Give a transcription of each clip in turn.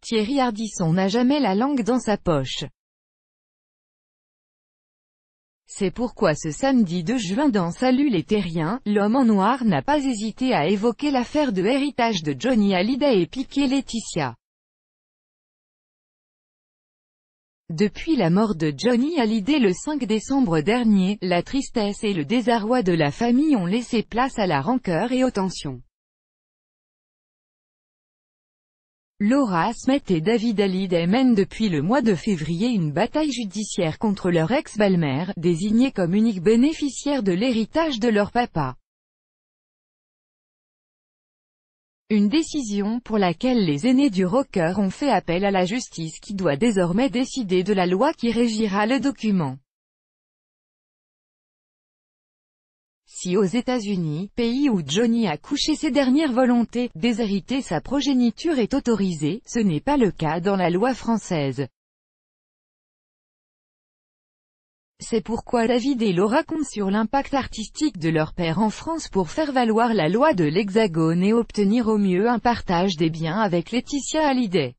Thierry Hardisson n'a jamais la langue dans sa poche. C'est pourquoi ce samedi 2 juin dans Salut les Terriens, l'homme en noir n'a pas hésité à évoquer l'affaire de héritage de Johnny Hallyday et piquer Laetitia. Depuis la mort de Johnny Hallyday le 5 décembre dernier, la tristesse et le désarroi de la famille ont laissé place à la rancœur et aux tensions. Laura Smith et David Hallyday mènent depuis le mois de février une bataille judiciaire contre leur ex belle désignée comme unique bénéficiaire de l'héritage de leur papa. Une décision pour laquelle les aînés du rocker ont fait appel à la justice qui doit désormais décider de la loi qui régira le document. Si aux États-Unis, pays où Johnny a couché ses dernières volontés, déshériter sa progéniture est autorisé, ce n'est pas le cas dans la loi française. C'est pourquoi David et Laura comptent sur l'impact artistique de leur père en France pour faire valoir la loi de l'Hexagone et obtenir au mieux un partage des biens avec Laetitia Hallyday.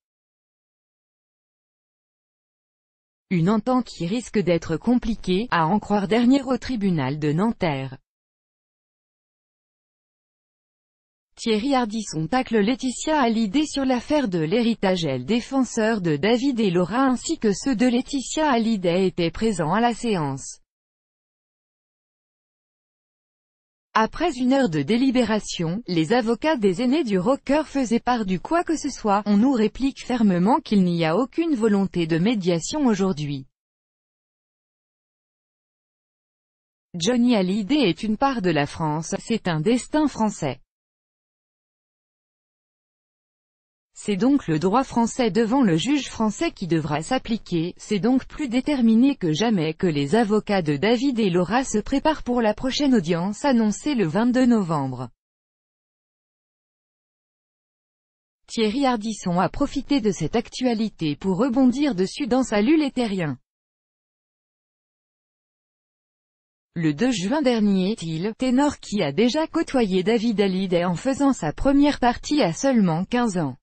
Une entente qui risque d'être compliquée, à en croire dernier au tribunal de Nanterre. Thierry son tacle Laetitia Hallyday sur l'affaire de l'héritage Elle défenseur de David et Laura ainsi que ceux de Laetitia Hallyday étaient présents à la séance. Après une heure de délibération, les avocats des aînés du rocker faisaient part du quoi que ce soit, on nous réplique fermement qu'il n'y a aucune volonté de médiation aujourd'hui. Johnny Hallyday est une part de la France, c'est un destin français. C'est donc le droit français devant le juge français qui devra s'appliquer, c'est donc plus déterminé que jamais que les avocats de David et Laura se préparent pour la prochaine audience annoncée le 22 novembre. Thierry Hardisson a profité de cette actualité pour rebondir dessus dans sa les Le 2 juin dernier, il, ténor qui a déjà côtoyé David Hallyday en faisant sa première partie à seulement 15 ans.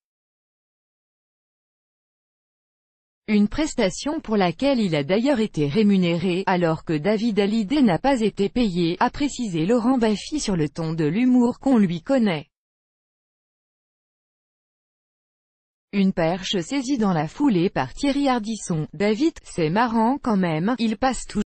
Une prestation pour laquelle il a d'ailleurs été rémunéré, alors que David Hallyday n'a pas été payé, a précisé Laurent Baffy sur le ton de l'humour qu'on lui connaît. Une perche saisie dans la foulée par Thierry hardisson, David, c'est marrant quand même, il passe toujours.